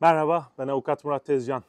Merhaba, ben Avukat Murat Tezcan.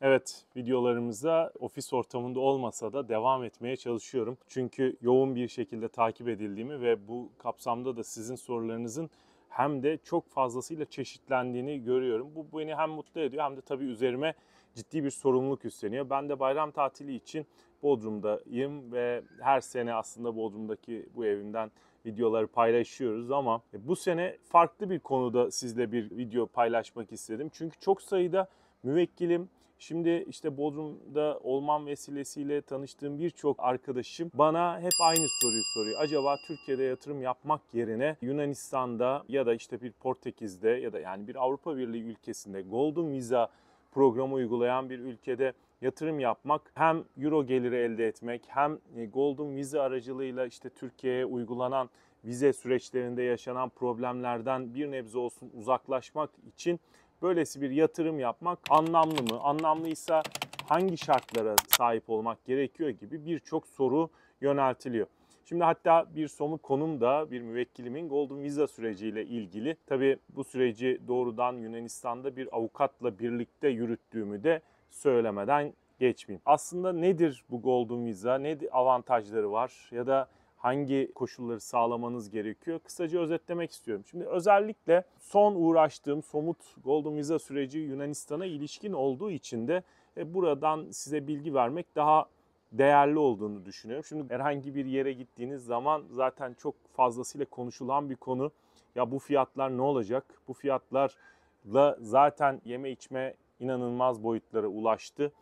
Evet, videolarımıza ofis ortamında olmasa da devam etmeye çalışıyorum. Çünkü yoğun bir şekilde takip edildiğimi ve bu kapsamda da sizin sorularınızın hem de çok fazlasıyla çeşitlendiğini görüyorum. Bu beni hem mutlu ediyor hem de tabii üzerime ciddi bir sorumluluk üstleniyor. Ben de bayram tatili için Bodrum'dayım ve her sene aslında Bodrum'daki bu evimden videoları paylaşıyoruz ama e, bu sene farklı bir konuda sizle bir video paylaşmak istedim. Çünkü çok sayıda müvekkilim Şimdi işte Bodrum'da olmam vesilesiyle tanıştığım birçok arkadaşım bana hep aynı soruyu soruyor. Acaba Türkiye'de yatırım yapmak yerine Yunanistan'da ya da işte bir Portekiz'de ya da yani bir Avrupa Birliği ülkesinde Golden Visa programı uygulayan bir ülkede yatırım yapmak hem euro geliri elde etmek hem e, Golden Vize aracılığıyla işte Türkiye'ye uygulanan vize süreçlerinde yaşanan problemlerden bir nebze olsun uzaklaşmak için böylesi bir yatırım yapmak anlamlı mı? Anlamlıysa hangi şartlara sahip olmak gerekiyor gibi birçok soru yöneltiliyor. Şimdi hatta bir somut konum da bir müvekkilimin Golden Visa süreciyle ilgili. Tabii bu süreci doğrudan Yunanistan'da bir avukatla birlikte yürüttüğümü de söylemeden geçmeyeyim. Aslında nedir bu Golden Visa? Ne avantajları var ya da hangi koşulları sağlamanız gerekiyor? Kısaca özetlemek istiyorum. Şimdi özellikle son uğraştığım somut Golden Visa süreci Yunanistan'a ilişkin olduğu için de e, buradan size bilgi vermek daha değerli olduğunu düşünüyorum. Şimdi herhangi bir yere gittiğiniz zaman zaten çok fazlasıyla konuşulan bir konu. Ya bu fiyatlar ne olacak? Bu fiyatlarla zaten yeme içme inanılmaz boyutlara ulaştı.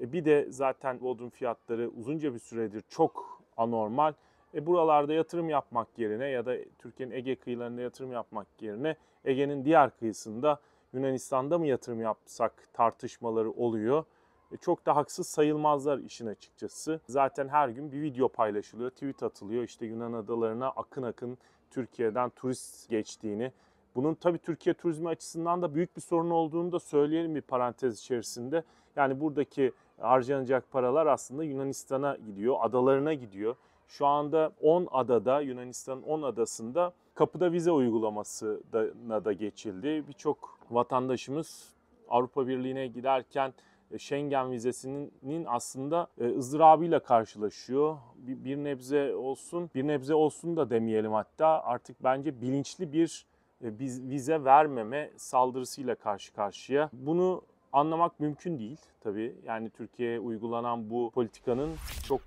E, bir de zaten Bodrum fiyatları uzunca bir süredir çok anormal. E, buralarda yatırım yapmak yerine ya da Türkiye'nin Ege kıyılarında yatırım yapmak yerine Ege'nin diğer kıyısında Yunanistan'da mı yatırım yapsak tartışmaları oluyor. E, çok da haksız sayılmazlar işin açıkçası. Zaten her gün bir video paylaşılıyor, tweet atılıyor. İşte Yunan adalarına akın akın Türkiye'den turist geçtiğini, bunun tabii Türkiye turizmi açısından da büyük bir sorun olduğunu da söyleyelim bir parantez içerisinde. Yani buradaki harcanacak paralar aslında Yunanistan'a gidiyor, adalarına gidiyor. Şu anda 10 adada, Yunanistan'ın 10 adasında kapıda vize uygulamasına da geçildi. Birçok vatandaşımız Avrupa Birliği'ne giderken e, Schengen vizesinin aslında e, ızdırabıyla karşılaşıyor. Bir, bir nebze olsun, bir nebze olsun da demeyelim hatta artık bence bilinçli bir e, biz vize vermeme saldırısıyla karşı karşıya. Bunu anlamak mümkün değil tabii. Yani Türkiye'ye uygulanan bu politikanın çok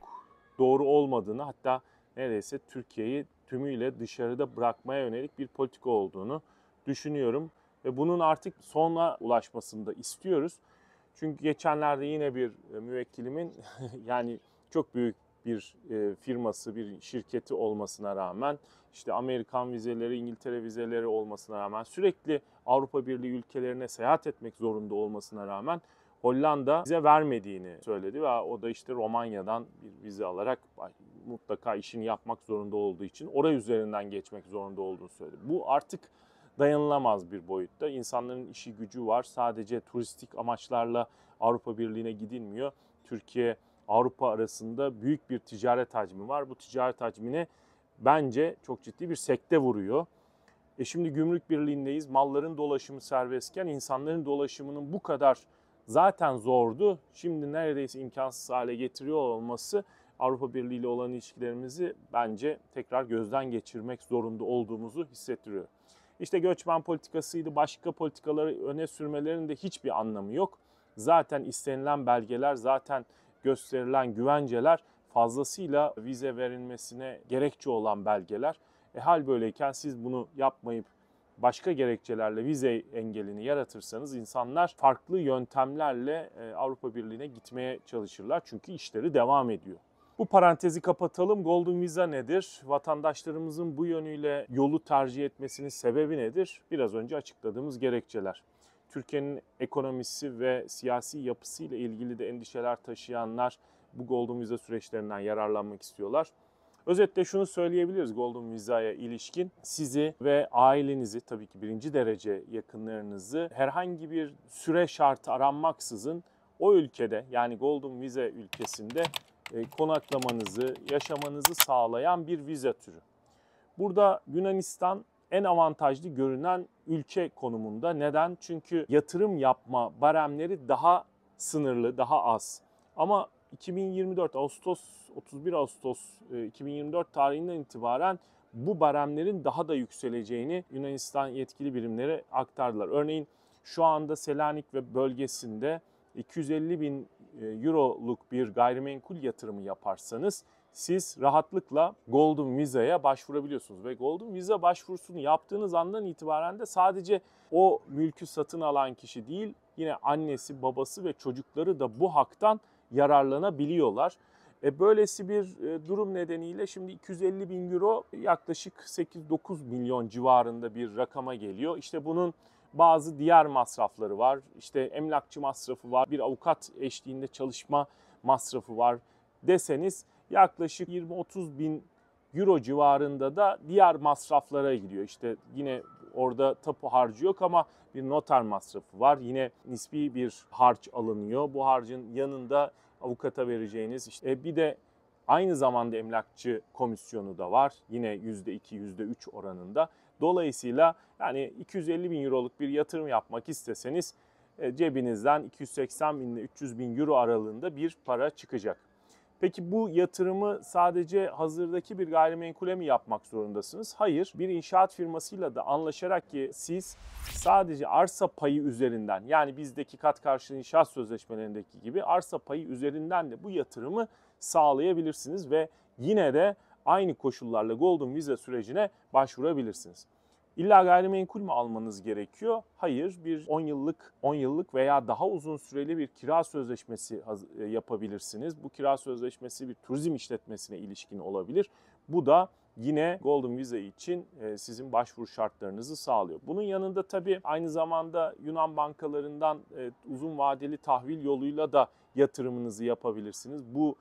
doğru olmadığını hatta neredeyse Türkiye'yi tümüyle dışarıda bırakmaya yönelik bir politika olduğunu düşünüyorum. Ve bunun artık sona ulaşmasını da istiyoruz. Çünkü geçenlerde yine bir e, müvekkilimin yani çok büyük bir e, firması, bir şirketi olmasına rağmen işte Amerikan vizeleri, İngiltere vizeleri olmasına rağmen sürekli Avrupa Birliği ülkelerine seyahat etmek zorunda olmasına rağmen Hollanda vize vermediğini söyledi ve o da işte Romanya'dan bir vize alarak mutlaka işini yapmak zorunda olduğu için oraya üzerinden geçmek zorunda olduğunu söyledi. Bu artık dayanılamaz bir boyutta. İnsanların işi gücü var. Sadece turistik amaçlarla Avrupa Birliği'ne gidilmiyor. Türkiye Avrupa arasında büyük bir ticaret hacmi var. Bu ticaret hacmine bence çok ciddi bir sekte vuruyor. E şimdi gümrük birliğindeyiz. Malların dolaşımı serbestken insanların dolaşımının bu kadar zaten zordu. Şimdi neredeyse imkansız hale getiriyor olması Avrupa Birliği ile olan ilişkilerimizi bence tekrar gözden geçirmek zorunda olduğumuzu hissettiriyor. İşte göçmen politikasıydı, başka politikaları öne sürmelerinde hiçbir anlamı yok. Zaten istenilen belgeler, zaten gösterilen güvenceler fazlasıyla vize verilmesine gerekçe olan belgeler. E, hal böyleyken siz bunu yapmayıp başka gerekçelerle vize engelini yaratırsanız insanlar farklı yöntemlerle e, Avrupa Birliği'ne gitmeye çalışırlar. Çünkü işleri devam ediyor. Bu parantezi kapatalım. Golden Visa nedir? Vatandaşlarımızın bu yönüyle yolu tercih etmesinin sebebi nedir? Biraz önce açıkladığımız gerekçeler. Türkiye'nin ekonomisi ve siyasi yapısı ile ilgili de endişeler taşıyanlar bu Golden Visa süreçlerinden yararlanmak istiyorlar. Özetle şunu söyleyebiliriz Golden Visa'ya ilişkin. Sizi ve ailenizi tabii ki birinci derece yakınlarınızı herhangi bir süre şartı aranmaksızın o ülkede yani Golden Visa ülkesinde e, konaklamanızı, yaşamanızı sağlayan bir vize türü. Burada Yunanistan en avantajlı görünen ülke konumunda. Neden? Çünkü yatırım yapma baremleri daha sınırlı, daha az. Ama 2024 Ağustos 31 Ağustos 2024 e, tarihinden itibaren bu baremlerin daha da yükseleceğini Yunanistan yetkili birimlere aktardılar. Örneğin şu anda Selanik ve bölgesinde 250 bin e, euroluk bir gayrimenkul yatırımı yaparsanız siz rahatlıkla Golden Visa'ya başvurabiliyorsunuz. Ve Golden Visa başvurusunu yaptığınız andan itibaren de sadece o mülkü satın alan kişi değil, yine annesi, babası ve çocukları da bu haktan yararlanabiliyorlar. E böylesi bir e, durum nedeniyle şimdi 250 bin euro yaklaşık 8-9 milyon civarında bir rakama geliyor. İşte bunun bazı diğer masrafları var. İşte emlakçı masrafı var, bir avukat eşliğinde çalışma masrafı var deseniz yaklaşık 20-30 bin euro civarında da diğer masraflara gidiyor. İşte yine orada tapu harcı yok ama bir noter masrafı var. Yine nispi bir harç alınıyor. Bu harcın yanında avukata vereceğiniz işte bir de aynı zamanda emlakçı komisyonu da var. Yine %2, %3 oranında. Dolayısıyla yani 250 bin euroluk bir yatırım yapmak isteseniz e, cebinizden 280 bin ile 300 bin euro aralığında bir para çıkacak. Peki bu yatırımı sadece hazırdaki bir gayrimenkule mi yapmak zorundasınız? Hayır. Bir inşaat firmasıyla da anlaşarak ki siz sadece arsa payı üzerinden yani bizdeki kat karşılığı inşaat sözleşmelerindeki gibi arsa payı üzerinden de bu yatırımı sağlayabilirsiniz ve yine de aynı koşullarla Golden Visa sürecine başvurabilirsiniz. İlla gayrimenkul mü almanız gerekiyor? Hayır. Bir 10 yıllık 10 yıllık veya daha uzun süreli bir kira sözleşmesi e, yapabilirsiniz. Bu kira sözleşmesi bir turizm işletmesine ilişkin olabilir. Bu da yine Golden Visa için e, sizin başvuru şartlarınızı sağlıyor. Bunun yanında tabii aynı zamanda Yunan bankalarından e, uzun vadeli tahvil yoluyla da yatırımınızı yapabilirsiniz. Bu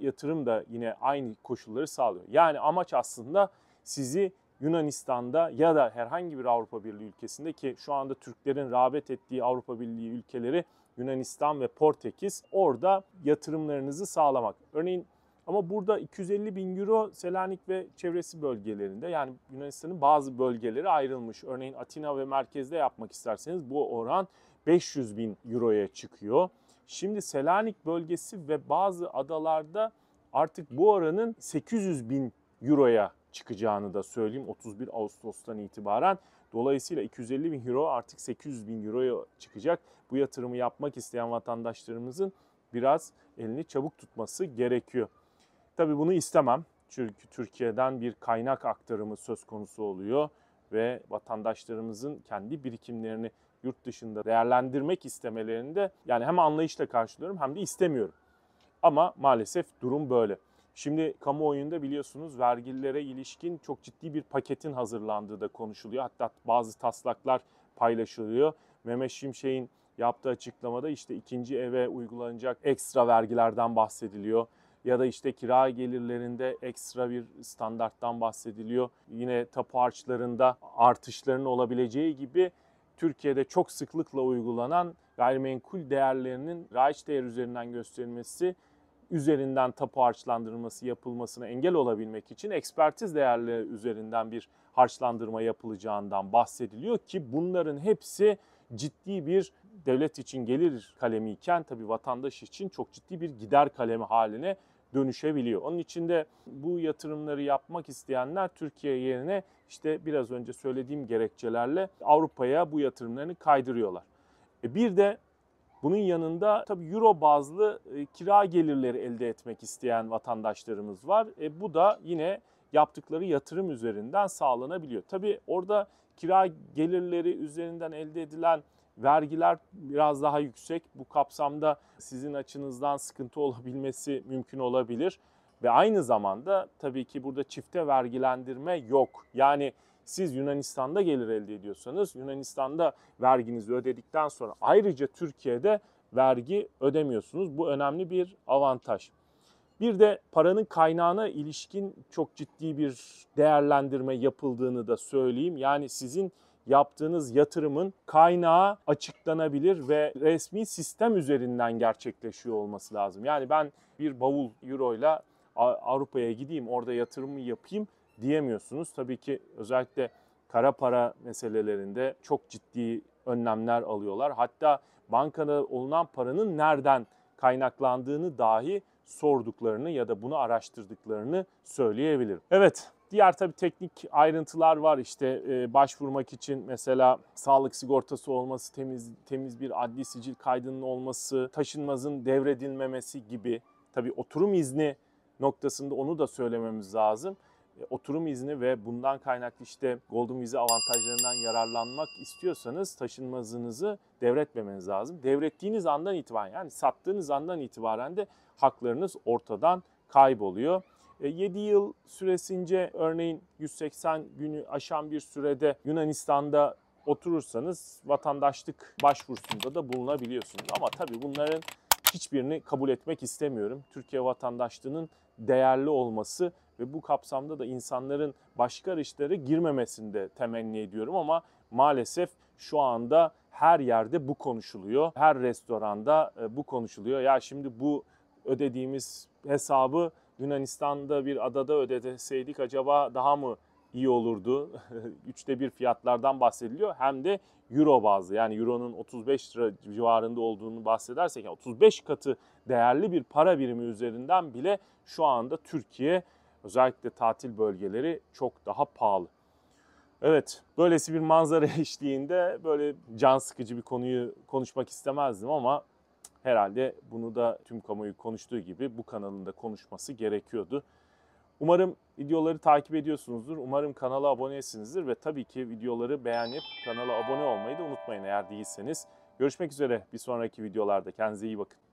yatırım da yine aynı koşulları sağlıyor. Yani amaç aslında sizi Yunanistan'da ya da herhangi bir Avrupa Birliği ülkesinde ki şu anda Türklerin rağbet ettiği Avrupa Birliği ülkeleri Yunanistan ve Portekiz orada yatırımlarınızı sağlamak. Örneğin ama burada 250 bin euro Selanik ve çevresi bölgelerinde yani Yunanistan'ın bazı bölgeleri ayrılmış. Örneğin Atina ve merkezde yapmak isterseniz bu oran 500 bin euroya çıkıyor. Şimdi Selanik bölgesi ve bazı adalarda artık bu oranın 800 bin euroya çıkacağını da söyleyeyim 31 Ağustos'tan itibaren. Dolayısıyla 250 bin euro artık 800 bin euroya çıkacak. Bu yatırımı yapmak isteyen vatandaşlarımızın biraz elini çabuk tutması gerekiyor. Tabii bunu istemem. Çünkü Türkiye'den bir kaynak aktarımı söz konusu oluyor ve vatandaşlarımızın kendi birikimlerini yurt dışında değerlendirmek istemelerini de yani hem anlayışla karşılıyorum hem de istemiyorum. Ama maalesef durum böyle. Şimdi kamuoyunda biliyorsunuz vergilere ilişkin çok ciddi bir paketin hazırlandığı da konuşuluyor. Hatta bazı taslaklar paylaşılıyor. Mehmet Şimşek'in yaptığı açıklamada işte ikinci eve uygulanacak ekstra vergilerden bahsediliyor. Ya da işte kira gelirlerinde ekstra bir standarttan bahsediliyor. Yine tapu harçlarında artışların olabileceği gibi Türkiye'de çok sıklıkla uygulanan gayrimenkul değerlerinin raiç değer üzerinden gösterilmesi üzerinden tapu harçlandırması yapılmasına engel olabilmek için ekspertiz değerleri üzerinden bir harçlandırma yapılacağından bahsediliyor ki bunların hepsi ciddi bir devlet için gelir kalemi iken tabi vatandaş için çok ciddi bir gider kalemi haline dönüşebiliyor. Onun için de bu yatırımları yapmak isteyenler Türkiye yerine işte biraz önce söylediğim gerekçelerle Avrupa'ya bu yatırımlarını kaydırıyorlar. E bir de bunun yanında tabii euro bazlı e, kira gelirleri elde etmek isteyen vatandaşlarımız var. E, bu da yine yaptıkları yatırım üzerinden sağlanabiliyor. Tabii orada kira gelirleri üzerinden elde edilen vergiler biraz daha yüksek. Bu kapsamda sizin açınızdan sıkıntı olabilmesi mümkün olabilir. Ve aynı zamanda tabii ki burada çifte vergilendirme yok. Yani siz Yunanistan'da gelir elde ediyorsanız Yunanistan'da verginizi ödedikten sonra ayrıca Türkiye'de vergi ödemiyorsunuz. Bu önemli bir avantaj. Bir de paranın kaynağına ilişkin çok ciddi bir değerlendirme yapıldığını da söyleyeyim. Yani sizin yaptığınız yatırımın kaynağı açıklanabilir ve resmi sistem üzerinden gerçekleşiyor olması lazım. Yani ben bir bavul euro ile Avrupa'ya gideyim, orada yatırımı yapayım diyemiyorsunuz. Tabii ki özellikle kara para meselelerinde çok ciddi önlemler alıyorlar. Hatta bankada olunan paranın nereden kaynaklandığını dahi sorduklarını ya da bunu araştırdıklarını söyleyebilirim. Evet Diğer tabii teknik ayrıntılar var İşte e, başvurmak için mesela sağlık sigortası olması, temiz temiz bir adli sicil kaydının olması, taşınmazın devredilmemesi gibi tabii oturum izni noktasında onu da söylememiz lazım. E, oturum izni ve bundan kaynaklı işte Golden Visa avantajlarından yararlanmak istiyorsanız taşınmazınızı devretmemeniz lazım. Devrettiğiniz andan itibaren yani sattığınız andan itibaren de haklarınız ortadan kayboluyor. 7 e, yıl süresince örneğin 180 günü aşan bir sürede Yunanistan'da oturursanız vatandaşlık başvurusunda da bulunabiliyorsunuz. Ama tabii bunların hiçbirini kabul etmek istemiyorum. Türkiye vatandaşlığının değerli olması ve bu kapsamda da insanların başka araçlara girmemesini de temenni ediyorum ama maalesef şu anda her yerde bu konuşuluyor. Her restoranda e, bu konuşuluyor. Ya şimdi bu ödediğimiz hesabı Yunanistan'da bir adada ödeseydik acaba daha mı iyi olurdu. Üçte bir fiyatlardan bahsediliyor. Hem de euro bazlı yani euronun 35 lira civarında olduğunu bahsedersek yani 35 katı değerli bir para birimi üzerinden bile şu anda Türkiye Özellikle tatil bölgeleri çok daha pahalı. Evet, böylesi bir manzara eşliğinde böyle can sıkıcı bir konuyu konuşmak istemezdim ama herhalde bunu da tüm kamuoyu konuştuğu gibi bu kanalında konuşması gerekiyordu. Umarım videoları takip ediyorsunuzdur. Umarım kanala abonesinizdir ve tabii ki videoları beğenip kanala abone olmayı da unutmayın eğer değilseniz. Görüşmek üzere bir sonraki videolarda. Kendinize iyi bakın.